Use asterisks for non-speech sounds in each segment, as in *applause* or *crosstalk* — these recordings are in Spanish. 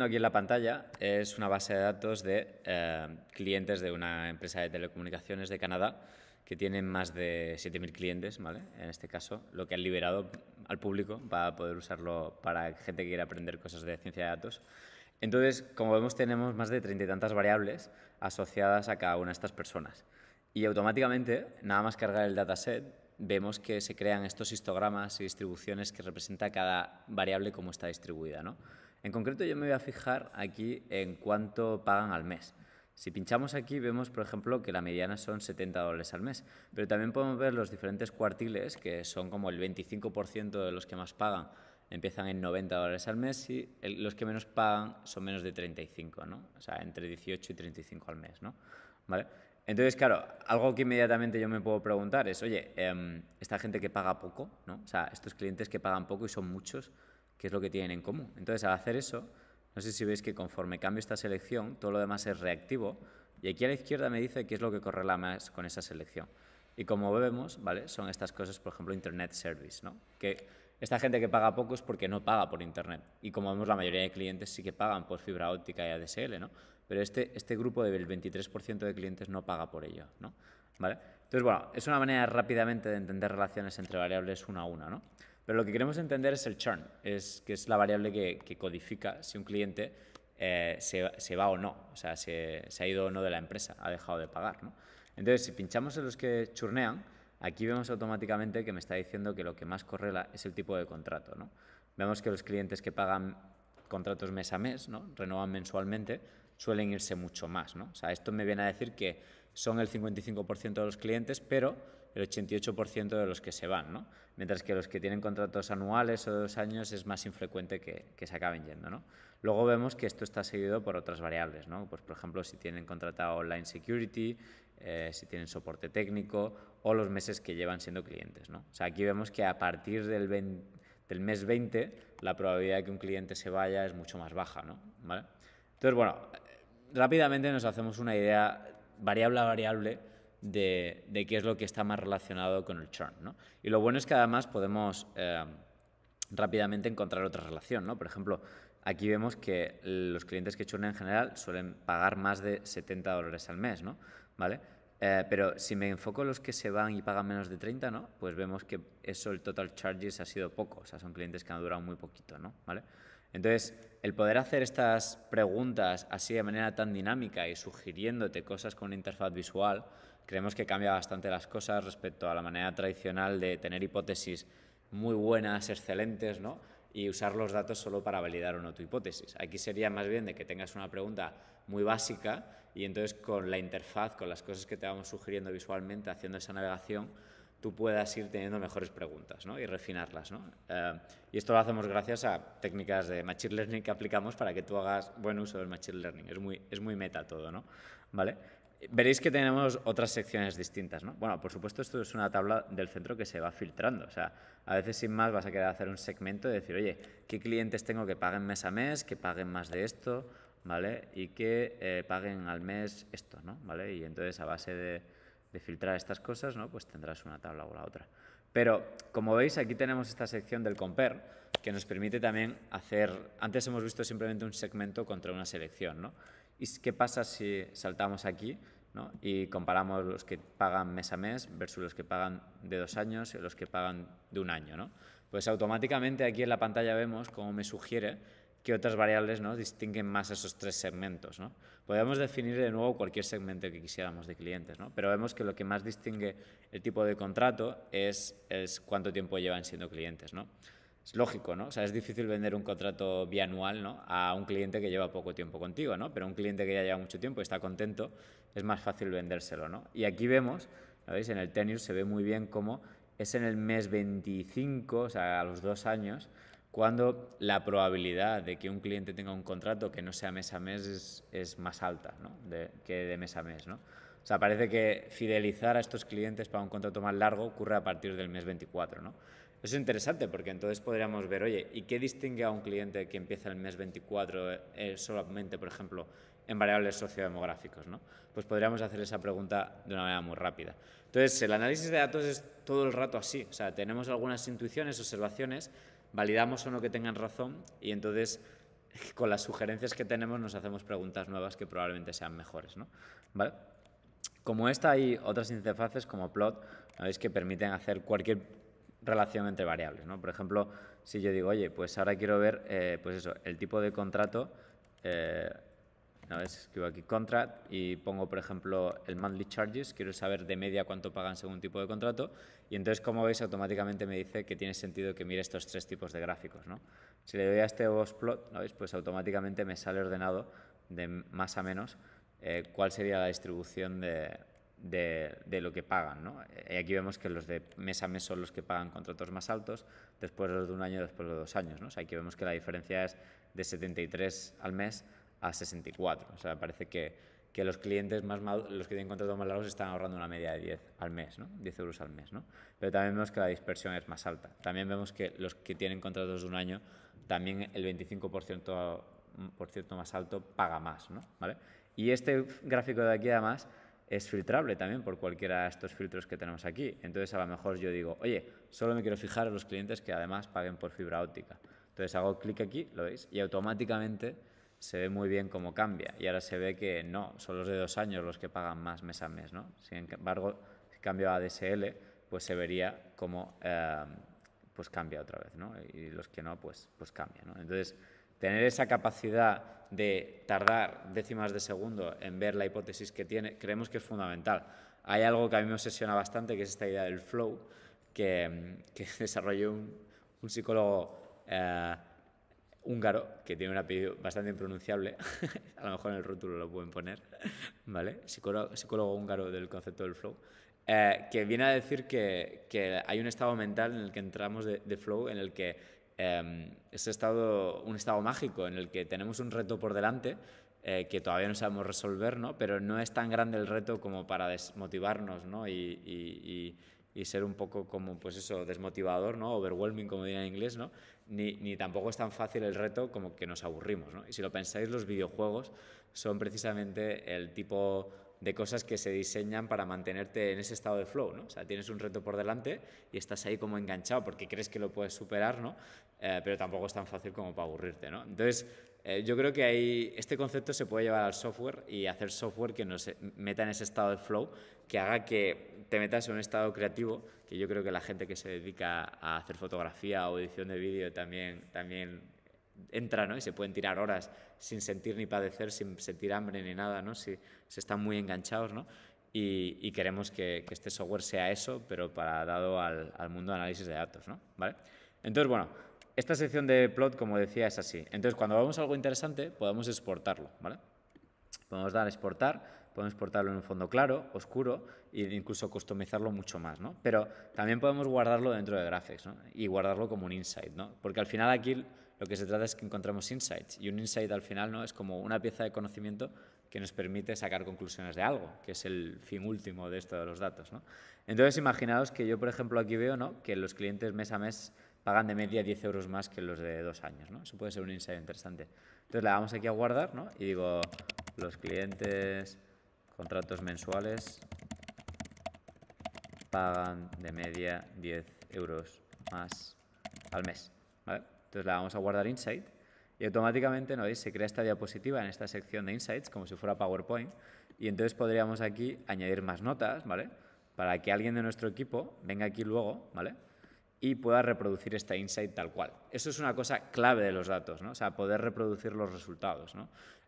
aquí en la pantalla es una base de datos de eh, clientes de una empresa de telecomunicaciones de Canadá que tienen más de 7.000 clientes, En este caso, lo que han liberado al público para poder usarlo para gente que quiera aprender cosas de ciencia de datos. Entonces, como vemos, tenemos más de treinta y tantas variables asociadas a cada una de estas personas. Y automáticamente, nada más cargar el dataset, vemos que se crean estos histogramas y distribuciones que representan cada variable como está distribuida, ¿no? En concreto yo me voy a fijar aquí en cuánto pagan al mes. Si pinchamos aquí vemos, por ejemplo, que la mediana son 70 dólares al mes, pero también podemos ver los diferentes cuartiles, que son como el 25% de los que más pagan empiezan en 90 dólares al mes y los que menos pagan son menos de 35, ¿no? O sea, entre 18 y 35 al mes, ¿no? ¿Vale? Entonces, claro, algo que inmediatamente yo me puedo preguntar es, oye, em, esta gente que paga poco, ¿no? O sea, estos clientes que pagan poco y son muchos, qué es lo que tienen en común. Entonces, al hacer eso, no sé si veis que conforme cambio esta selección, todo lo demás es reactivo, y aquí a la izquierda me dice qué es lo que correla más con esa selección. Y como vemos, ¿vale? Son estas cosas, por ejemplo, Internet Service, ¿no? Que esta gente que paga poco es porque no paga por Internet. Y como vemos, la mayoría de clientes sí que pagan por fibra óptica y ADSL, ¿no? Pero este, este grupo del 23% de clientes no paga por ello, ¿no? ¿Vale? Entonces, bueno, es una manera rápidamente de entender relaciones entre variables una a una, ¿no? Pero lo que queremos entender es el churn, es, que es la variable que, codifica si un cliente eh, se, va o no, o sea, se, ha ido o no de la empresa, ha dejado de pagar. ¿no? Entonces, si pinchamos en los que churnean, aquí vemos automáticamente que me está diciendo que lo que más correla es el tipo de contrato. ¿no? Vemos que los clientes que pagan contratos mes a mes, ¿no? renovan mensualmente, suelen irse mucho más. ¿no? O sea, esto me viene a decir que son el 55% de los clientes, pero el 88% de los que se van, ¿no? Mientras que los que tienen contratos anuales o de dos años es más infrecuente que, se acaben yendo, ¿no? Luego vemos que esto está seguido por otras variables, ¿no? Pues, por ejemplo, si tienen contratado online security, eh, si tienen soporte técnico o los meses que llevan siendo clientes, ¿no? sea, aquí vemos que a partir del, mes 20 la probabilidad de que un cliente se vaya es mucho más baja, ¿no? Entonces, bueno, eh, rápidamente nos hacemos una idea variable a variable de, qué es lo que está más relacionado con el churn. Y lo bueno es que además podemos eh, rápidamente encontrar otra relación. ¿no? Por ejemplo, aquí vemos que los clientes que churnen en general suelen pagar más de 70 dólares al mes. ¿no? ¿Vale? Eh, pero si me enfoco en los que se van y pagan menos de 30, ¿no? pues vemos que eso, el total charges ha sido poco. O sea, son clientes que han durado muy poquito. ¿no? ¿Vale? Entonces, el poder hacer estas preguntas así de manera tan dinámica y sugiriéndote cosas con una interfaz visual, creemos que cambia bastante las cosas respecto a la manera tradicional de tener hipótesis muy buenas, excelentes, ¿no? y usar los datos solo para validar o no tu hipótesis. Aquí sería más bien de que tengas una pregunta muy básica y entonces con la interfaz, con las cosas que te vamos sugiriendo visualmente, haciendo esa navegación, tú puedas ir teniendo mejores preguntas ¿no? y refinarlas. ¿no? Eh, y esto lo hacemos gracias a técnicas de Machine Learning que aplicamos para que tú hagas buen uso del Machine Learning. Es muy, es muy meta todo, ¿no? ¿Vale? Veréis que tenemos otras secciones distintas, ¿no? Bueno, por supuesto, esto es una tabla del centro que se va filtrando. O sea, a veces sin más vas a querer hacer un segmento y decir, oye, ¿qué clientes tengo que paguen mes a mes, que paguen más de esto, ¿vale? Y que eh, paguen al mes esto, ¿no? ¿Vale? Y entonces a base de de filtrar estas cosas, ¿no? pues tendrás una tabla o la otra. Pero como veis, aquí tenemos esta sección del compare que nos permite también hacer, antes hemos visto simplemente un segmento contra una selección, ¿no? ¿Y qué pasa si saltamos aquí y comparamos los que pagan mes a mes versus los que pagan de dos años y los que pagan de un año? ¿no? Pues automáticamente aquí en la pantalla vemos cómo me sugiere que otras variables ¿no? distinguen más esos tres segmentos. ¿no? Podemos definir de nuevo cualquier segmento que quisiéramos de clientes, ¿no? pero vemos que lo que más distingue el tipo de contrato es, es cuánto tiempo llevan siendo clientes. ¿no? Es lógico, ¿no? O sea, es difícil vender un contrato bianual ¿no? a un cliente que lleva poco tiempo contigo, Pero un cliente que ya lleva mucho tiempo y está contento, es más fácil vendérselo, ¿no? Y aquí vemos, ¿lo veis? En el tenure se ve muy bien cómo es en el mes 25, o sea, a los dos años, cuando la probabilidad de que un cliente tenga un contrato que no sea mes a mes es, más alta ¿no? que de mes a mes. ¿no? O sea, parece que fidelizar a estos clientes para un contrato más largo ocurre a partir del mes 24. ¿no? Eso es interesante porque entonces podríamos ver, oye, ¿y qué distingue a un cliente que empieza el mes 24 eh, solamente, por ejemplo, en variables sociodemográficos. ¿no? Pues podríamos hacer esa pregunta de una manera muy rápida. Entonces, el análisis de datos es todo el rato así. O sea, tenemos algunas intuiciones, observaciones, validamos o no que tengan razón y entonces *laughs* con las sugerencias que tenemos nos hacemos preguntas nuevas que probablemente sean mejores. ¿no? ¿Vale? Como esta hay otras interfaces como plot, ¿no que permiten hacer cualquier relación entre variables. ¿no? Por ejemplo, si yo digo, oye, pues ahora quiero ver eh, pues eso, el tipo de contrato eh, Escribo aquí contract y pongo, por ejemplo, el monthly charges, quiero saber de media cuánto pagan según tipo de contrato, y entonces, como veis, automáticamente me dice que tiene sentido que mire estos tres tipos de gráficos, ¿no? Si le doy a este box plot, Pues automáticamente me sale ordenado de más a menos eh, cuál sería la distribución de, de, lo que pagan. ¿no? Y eh, aquí vemos que los de mes a mes son los que pagan contratos más altos, después los de un año, después los de dos años. ¿no? aquí vemos que la diferencia es de 73 al mes a 64. O sea, parece que, que los clientes más los que tienen contratos más largos están ahorrando una media de 10 al mes, ¿no? 10 euros al mes, ¿no? Pero también vemos que la dispersión es más alta. También vemos que los que tienen contratos de un año, también el 25% por cierto, más alto paga más, ¿no? ¿Vale? Y este gráfico de aquí además es filtrable también por cualquiera de estos filtros que tenemos aquí. Entonces a lo mejor yo digo, oye, solo me quiero fijar en los clientes que además paguen por fibra óptica. Entonces hago clic aquí, lo veis, y automáticamente se ve muy bien cómo cambia y ahora se ve que no, son los de dos años los que pagan más mes a mes, ¿no? Sin embargo, si cambio a ADSL, pues se vería cómo em, pues cambia otra vez, ¿no? Y los que no, pues, pues cambia, Entonces, tener esa capacidad de tardar décimas de segundo en ver la hipótesis que tiene, creemos que es fundamental. Hay algo que a mí me obsesiona bastante, que es esta idea del flow, que, em, *laughs* que desarrolló un, psicólogo... Eh, húngaro, que tiene un apellido bastante impronunciable, *laughs* a lo mejor en el rótulo lo pueden poner, ¿vale? Psicólogo, húngaro del concepto del flow, eh, que viene a decir que, que, hay un estado mental en el que entramos de, flow, en el que eh, em, es estado, un estado mágico, en el que tenemos un reto por delante. Eh, que todavía no sabemos resolver, ¿no? pero no es tan grande el reto como para desmotivarnos ¿no? y, y, y ser un poco como, pues eso, desmotivador, ¿no? Overwhelming, como diría en inglés, ¿no? ni, tampoco es tan fácil el reto como que nos aburrimos. ¿no? Y si lo pensáis, los videojuegos son precisamente el tipo de cosas que se diseñan para mantenerte en ese estado de flow, ¿no? O sea, tienes un reto por delante y estás ahí como enganchado porque crees que lo puedes superar, ¿no? Eh, pero tampoco es tan fácil como para aburrirte, ¿no? Entonces, eh, yo creo que ahí este concepto se puede llevar al software y hacer software que nos meta en ese estado de flow que haga que te metas en un estado creativo, que yo creo que la gente que se dedica a hacer fotografía o edición de vídeo también, también entra, ¿no? Y se pueden tirar horas sin sentir ni padecer, sin sentir hambre ni nada, ¿no? Si se están muy enganchados, ¿no? Y, queremos que, este software sea eso, pero para dado al, mundo de análisis de datos, ¿no? ¿Vale? Entonces, bueno, esta sección de plot, como decía, es así. Entonces, cuando vemos algo interesante, podemos exportarlo, ¿vale? Podemos dar a exportar podemos portarlo en un fondo claro, oscuro e incluso customizarlo mucho más, ¿no? Pero también podemos guardarlo dentro de Graphics y guardarlo como un insight, ¿no? Porque al final aquí lo que se trata es que encontramos insights y un insight al final ¿no? es como una pieza de conocimiento que nos permite sacar conclusiones de algo, que es el fin último de esto de los datos. ¿no? Entonces imaginaos que yo, por ejemplo, aquí veo ¿no? que los clientes mes a mes pagan de media 10 euros más que los de dos años. ¿no? Eso puede ser un insight interesante. Entonces le damos aquí a guardar ¿no? y digo, los clientes Contratos mensuales pagan de media 10 euros más al mes. Entonces la vamos a guardar Insight y automáticamente, ¿no Se crea esta diapositiva en esta sección de Insights como si fuera PowerPoint y entonces podríamos aquí añadir más notas, ¿vale? Para que alguien de nuestro equipo venga aquí luego, ¿vale? Y pueda reproducir esta insight tal cual. Eso es una cosa clave de los datos, ¿no? O sea, poder reproducir los resultados,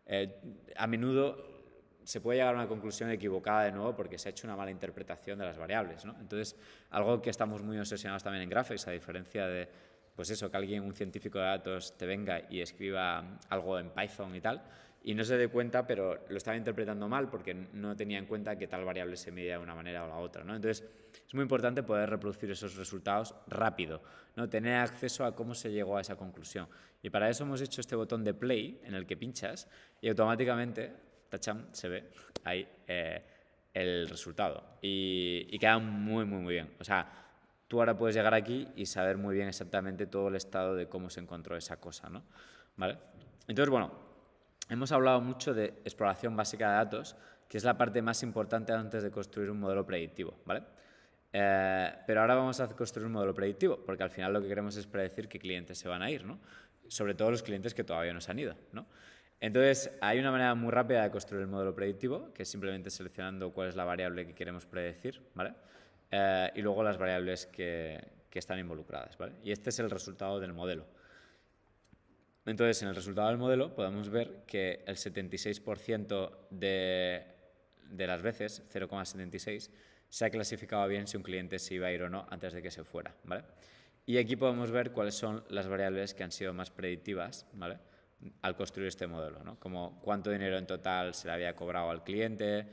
eh, a menudo se puede llegar a una conclusión equivocada de nuevo porque se ha hecho una mala interpretación de las variables. ¿no? Entonces, algo que estamos muy obsesionados también en Graphics, a diferencia de pues eso, que alguien, un científico de datos, te venga y escriba algo en Python y tal, y no se dé cuenta, pero lo estaba interpretando mal porque no tenía en cuenta que tal variable se medía de una manera o la otra. ¿no? Entonces, es muy importante poder reproducir esos resultados rápido, ¿no? tener acceso a cómo se llegó a esa conclusión. Y para eso hemos hecho este botón de play en el que pinchas y automáticamente se ve ahí eh, el resultado. Y, queda muy, muy, muy bien. O sea, tú ahora puedes llegar aquí y saber muy bien exactamente todo el estado de cómo se encontró esa cosa, ¿no? ¿Vale? Entonces, bueno, hemos hablado mucho de exploración básica de datos, que es la parte más importante antes de construir un modelo predictivo, ¿vale? Eh, pero ahora vamos a construir un modelo predictivo, porque al final lo que queremos es predecir qué clientes se van a ir, ¿no? Sobre todo los clientes que todavía no se han ido, ¿no? Entonces, hay una manera muy rápida de construir el modelo predictivo, que es simplemente seleccionando cuál es la variable que queremos predecir, ¿vale? Eh, y luego las variables que, están involucradas, ¿vale? Y este es el resultado del modelo. Entonces, en el resultado del modelo podemos ver que el 76% de, de las veces, 0,76, se ha clasificado bien si un cliente se iba a ir o no antes de que se fuera, ¿vale? Y aquí podemos ver cuáles son las variables que han sido más predictivas, ¿vale? al construir este modelo, ¿no? Como cuánto dinero en total se le había cobrado al cliente,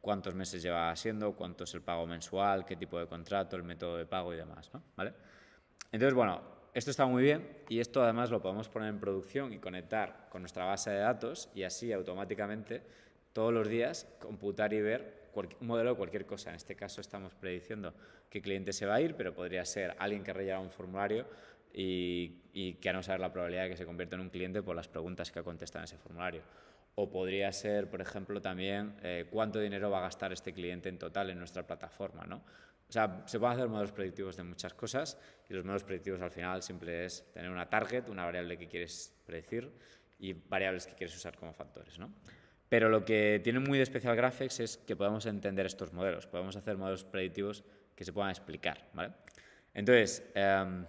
cuántos meses llevaba siendo, cuánto es el pago mensual, qué tipo de contrato, el método de pago y demás, ¿no? ¿Vale? Entonces, bueno, esto está muy bien y esto además lo podemos poner en producción y conectar con nuestra base de datos y así automáticamente todos los días computar y ver un modelo de cualquier cosa. En este caso estamos prediciendo qué cliente se va a ir, pero podría ser alguien que rellena un formulario y, y no saber la probabilidad de que se convierta en un cliente por las preguntas que ha contestado en ese formulario. O podría ser, por ejemplo, también eh, cuánto dinero va a gastar este cliente en total en nuestra plataforma, ¿no? O sea, se pueden hacer modelos predictivos de muchas cosas y los modelos predictivos al final siempre es tener una target, una variable que quieres predecir y variables que quieres usar como factores, ¿no? Pero lo que tiene muy de especial Graphics es que podemos entender estos modelos, podemos hacer modelos predictivos que se puedan explicar, ¿vale? Entonces, em,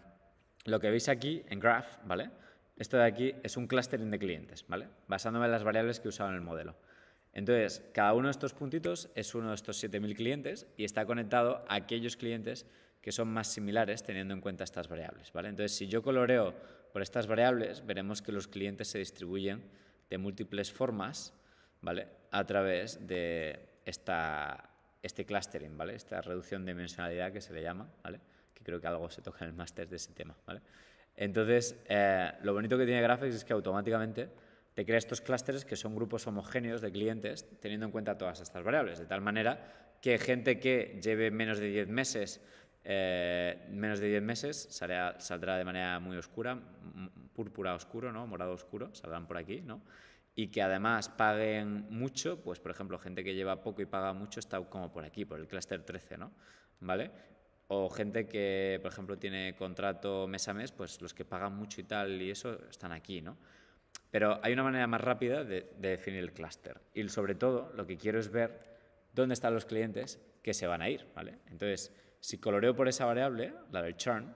lo que veis aquí en graph, ¿vale? Esto de aquí es un clustering de clientes, ¿vale? Basándome en las variables que usaba en el modelo. Entonces, cada uno de estos puntitos es uno de estos 7.000 clientes y está conectado a aquellos clientes que son más similares teniendo en cuenta estas variables, ¿vale? Entonces, si yo coloreo por estas variables, veremos que los clientes se distribuyen de múltiples formas, ¿vale? A través de esta, este clustering, ¿vale? Esta reducción de dimensionalidad que se le llama, ¿vale? que creo que algo se toca en el máster de ese tema, ¿vale? Entonces, eh, lo bonito que tiene Graphics es que automáticamente te crea estos clústeres que son grupos homogéneos de clientes teniendo en cuenta todas estas variables, de tal manera que gente que lleve menos de 10 meses, eh, menos de 10 meses saldrá, de manera muy oscura, púrpura oscuro, ¿no? morado oscuro, saldrán por aquí, ¿no? y que además paguen mucho, pues por ejemplo, gente que lleva poco y paga mucho está como por aquí, por el clúster 13, ¿no? ¿Vale? O gente que, por ejemplo, tiene contrato mes a mes, pues los que pagan mucho y tal y eso están aquí, ¿no? Pero hay una manera más rápida de, definir el clúster. Y sobre todo, lo que quiero es ver dónde están los clientes que se van a ir, ¿vale? Entonces, si coloreo por esa variable, la del churn,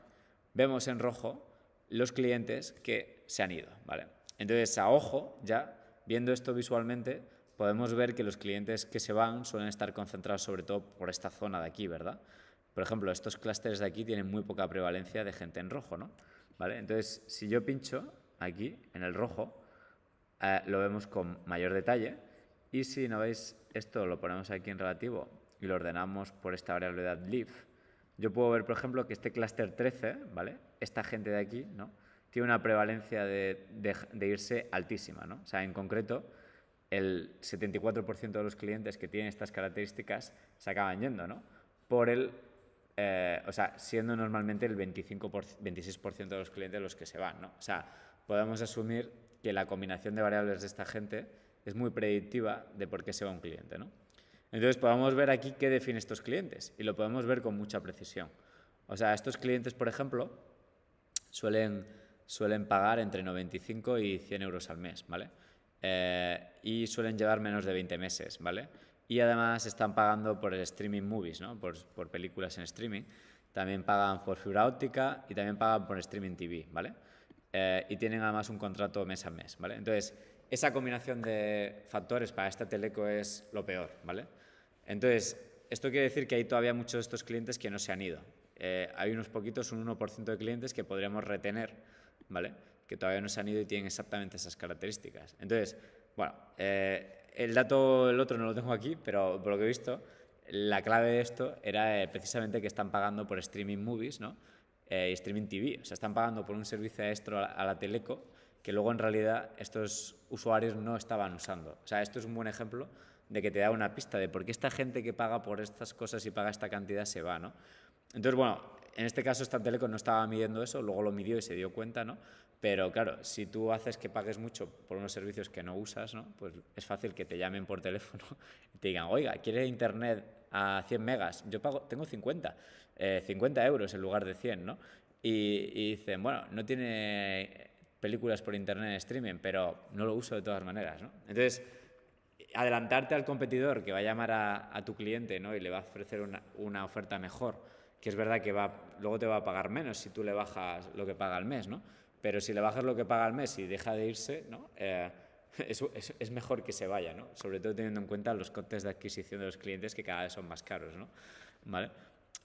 vemos en rojo los clientes que se han ido, ¿vale? Entonces, a ojo, ya viendo esto visualmente, podemos ver que los clientes que se van suelen estar concentrados sobre todo por esta zona de aquí, ¿verdad? por ejemplo, estos clústeres de aquí tienen muy poca prevalencia de gente en rojo, ¿no? ¿Vale? Entonces, si yo pincho aquí, en el rojo, eh, lo vemos con mayor detalle. Y si no veis, esto lo ponemos aquí en relativo y lo ordenamos por esta variabilidad leaf, yo puedo ver, por ejemplo, que este clúster 13, ¿vale? Esta gente de aquí, ¿no? Tiene una prevalencia de, de irse altísima, ¿no? O sea, en concreto, el 74% de los clientes que tienen estas características se acaban yendo, ¿no? Por el eh, o sea, siendo normalmente el 25 26% de los clientes los que se van, ¿no? O sea, podemos asumir que la combinación de variables de esta gente es muy predictiva de por qué se va un cliente, ¿no? Entonces, podemos ver aquí qué define estos clientes y lo podemos ver con mucha precisión. O sea, estos clientes, por ejemplo, suelen, suelen pagar entre 95 y 100 euros al mes, ¿vale? Eh, y suelen llevar menos de 20 meses, ¿vale? Y además están pagando por el streaming movies, ¿no? por, películas en streaming. También pagan por fibra óptica y también pagan por streaming TV, ¿vale? Eh, y tienen además un contrato mes a mes, ¿vale? Entonces, esa combinación de factores para esta teleco es lo peor, ¿vale? Entonces, esto quiere decir que hay todavía muchos de estos clientes que no se han ido. Eh, hay unos poquitos, un 1% de clientes que podríamos retener, ¿vale? Que todavía no se han ido y tienen exactamente esas características. Entonces, bueno, eh, el dato, el otro no lo tengo aquí, pero por lo que he visto, la clave de esto era eh, precisamente que están pagando por streaming movies, ¿no? Eh, y streaming TV. O sea, están pagando por un servicio extra a la Teleco que luego en realidad estos usuarios no estaban usando. O sea, esto es un buen ejemplo de que te da una pista de por qué esta gente que paga por estas cosas y paga esta cantidad se va, ¿no? Entonces, bueno, en este caso esta Telecom no estaba midiendo eso, luego lo midió y se dio cuenta, ¿no? Pero claro, si tú haces que pagues mucho por unos servicios que no usas, ¿no? Pues es fácil que te llamen por teléfono *laughs* y te digan, oiga, ¿quiere internet a 100 megas? Yo pago, tengo 50, 50 eh, euros en lugar de 100, ¿no? Y, dicen, bueno, no tiene películas por internet en streaming, pero no lo uso de todas maneras, ¿no? Entonces, adelantarte al competidor que va a llamar a, tu cliente ¿no? y le va a ofrecer una, una, oferta mejor que es verdad que va, luego te va a pagar menos si tú le bajas lo que paga al mes, ¿no? Pero si le bajas lo que paga al mes y deja de irse, ¿no? Eh, es, mejor que se vaya, ¿no? Sobre todo teniendo en cuenta los costes de adquisición de los clientes que cada vez son más caros, ¿no? ¿Vale?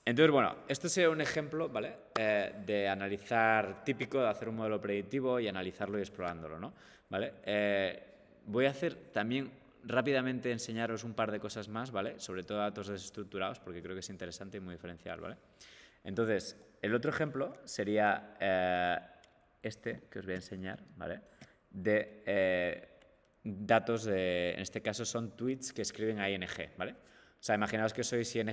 Entonces, bueno, esto sería un ejemplo, ¿vale? Eh, de analizar típico, de hacer un modelo predictivo y analizarlo y explorándolo, ¿no? ¿Vale? Eh, voy a hacer también rápidamente enseñaros un par de cosas más, ¿vale? Sobre todo datos desestructurados, porque creo que es interesante y muy diferencial, ¿vale? Entonces, el otro ejemplo sería eh, este que os voy a enseñar, ¿vale? De eh, datos de, en este caso son tweets que escriben a ING, ¿vale? O sea, imaginaos que sois ING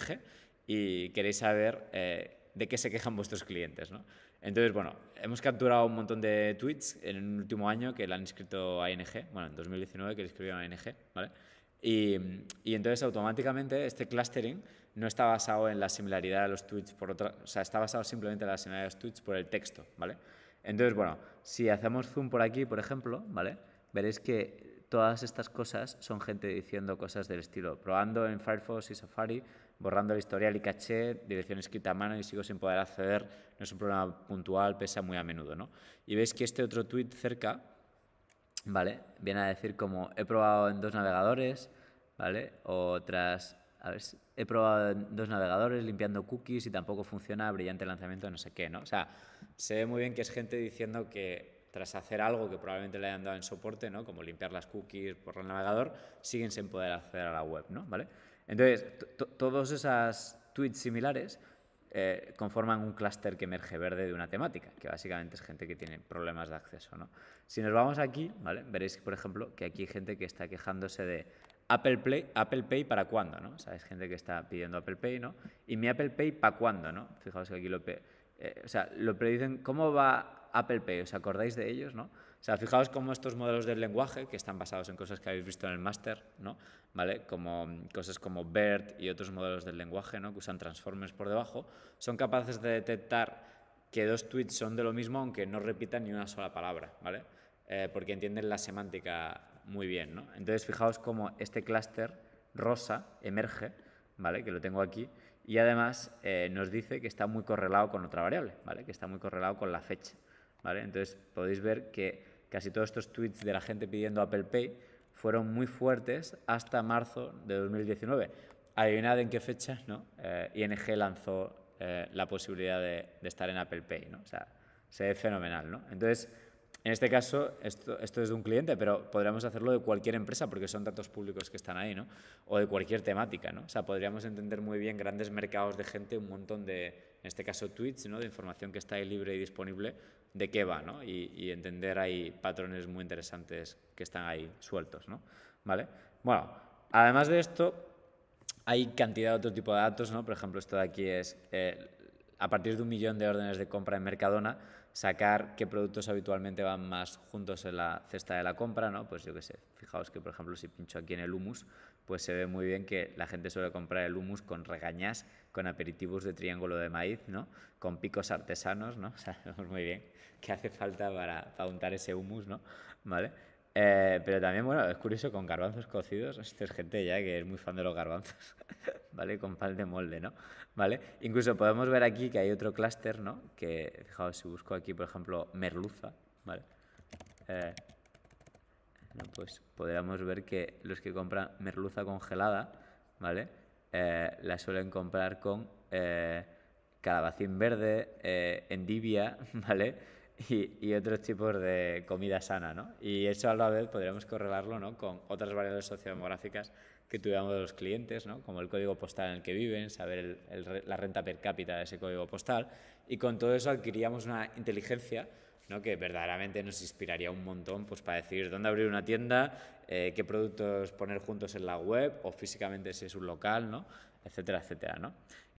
y queréis saber eh, de qué se quejan vuestros clientes, ¿no? Entonces, bueno, hemos capturado un montón de tweets en el último año que le han escrito a ING, bueno, en 2019 que le escribieron a ING, ¿vale? Y, y, entonces automáticamente este clustering no está basado en la similaridad de los tweets por otra, o sea, está basado simplemente en la similaridad de los tweets por el texto, ¿vale? Entonces, bueno, si hacemos zoom por aquí, por ejemplo, ¿vale? Veréis que todas estas cosas son gente diciendo cosas del estilo, probando en Firefox y Safari borrando el historial y caché, dirección escrita a mano y sigo sin poder acceder, no es un problema puntual, pesa muy a menudo, ¿no? Y veis que este otro tweet cerca, ¿vale? Viene a decir como he probado en dos navegadores, ¿vale? O tras, a ver, he probado en dos navegadores limpiando cookies y tampoco funciona, brillante lanzamiento, no sé qué, ¿no? O sea, se ve muy bien que es gente diciendo que tras hacer algo que probablemente le hayan dado en soporte, ¿no? Como limpiar las cookies por el navegador, siguen sin poder acceder a la web, ¿no? ¿Vale? Entonces, todos esos tweets similares eh, conforman un clúster que emerge verde de una temática, que básicamente es gente que tiene problemas de acceso. ¿no? Si nos vamos aquí, ¿vale? veréis, por ejemplo, que aquí hay gente que está quejándose de Apple, Apple Pay para cuándo, ¿no? O sea, es gente que está pidiendo Apple Pay, ¿no? Y mi Apple Pay para cuándo, ¿no? Fijaos que aquí lo... Eh, sea, lo predicen cómo va Apple Pay, ¿os acordáis de ellos? ¿no? O sea, fijaos cómo estos modelos del lenguaje, que están basados en cosas que habéis visto en el máster, ¿no? ¿Vale? Como mm, cosas como BERT y otros modelos del lenguaje, ¿no? Que usan transformers por debajo, son capaces de detectar que dos tweets son de lo mismo aunque no repitan ni una sola palabra, ¿vale? Eh, porque entienden la semántica muy bien, ¿no? Entonces, fijaos cómo este clúster rosa emerge, ¿vale? Que lo tengo aquí, y además eh, nos dice que está muy correlado con otra variable, ¿vale? Que está muy correlado con la fecha. Entonces podéis ver que casi todos estos tweets de la gente pidiendo Apple Pay fueron muy fuertes hasta marzo de 2019. Adivinad en qué fecha, ¿no? Eh, ING lanzó eh, la posibilidad de, estar en Apple Pay, ¿no? O sea, se ve fenomenal, ¿no? Entonces, en este caso, esto, esto, es de un cliente, pero podríamos hacerlo de cualquier empresa, porque son datos públicos que están ahí, ¿no? O de cualquier temática, ¿no? O sea, podríamos entender muy bien grandes mercados de gente, un montón de, en este caso, tweets, ¿no? De información que está ahí libre y disponible de qué va, ¿no? Y, entender hay patrones muy interesantes que están ahí sueltos, ¿no? ¿Vale? Bueno, además de esto, hay cantidad de otro tipo de datos, ¿no? Por ejemplo, esto de aquí es eh, a partir de un millón de órdenes de compra en Mercadona, sacar qué productos habitualmente van más juntos en la cesta de la compra, ¿no? Pues yo qué sé, fijaos que por ejemplo si pincho aquí en el humus, pues se ve muy bien que la gente suele comprar el humus con regañas, con aperitivos de triángulo de maíz, ¿no? Con picos artesanos, ¿no? Sabemos *laughs* muy bien qué hace falta para, para untar ese humus, ¿no? ¿Vale? Eh, pero también, bueno, es curioso con garbanzos cocidos. este es gente ya que es muy fan de los garbanzos, *laughs* ¿vale? Con pan de molde, ¿no? ¿Vale? Incluso podemos ver aquí que hay otro clúster, ¿no? Que, fijaos, si busco aquí, por ejemplo, merluza, ¿vale? Eh, pues podríamos ver que los que compran merluza congelada, ¿vale? Eh, la suelen comprar con calabacín verde, endivia, *laughs* ¿vale? y, otros tipos de comida sana, ¿no? Y eso a la vez podríamos correlarlo, ¿no? Con otras variables sociodemográficas que tuviéramos de los clientes, ¿no? Como el código postal en el que viven, saber la renta per cápita de ese código postal. Y con todo eso adquiríamos una inteligencia ¿no? que verdaderamente nos inspiraría un montón pues, para decidir dónde abrir una tienda, eh, qué productos poner juntos en la web o físicamente si es un local, ¿no? etcétera, etcétera. ¿no?